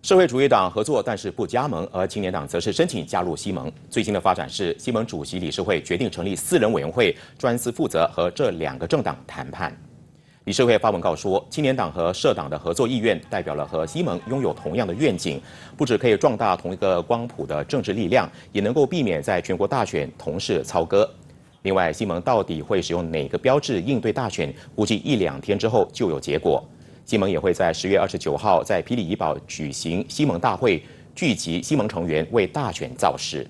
社会主义党合作，但是不加盟；而青年党则是申请加入西盟。最新的发展是，西盟主席理事会决定成立四人委员会，专司负责和这两个政党谈判。理事会发文告说，青年党和社党的合作意愿，代表了和西盟拥有同样的愿景，不止可以壮大同一个光谱的政治力量，也能够避免在全国大选同时操戈。另外，西盟到底会使用哪个标志应对大选？估计一两天之后就有结果。西蒙也会在十月二十九号在皮里怡保举行西蒙大会，聚集西蒙成员为大选造势。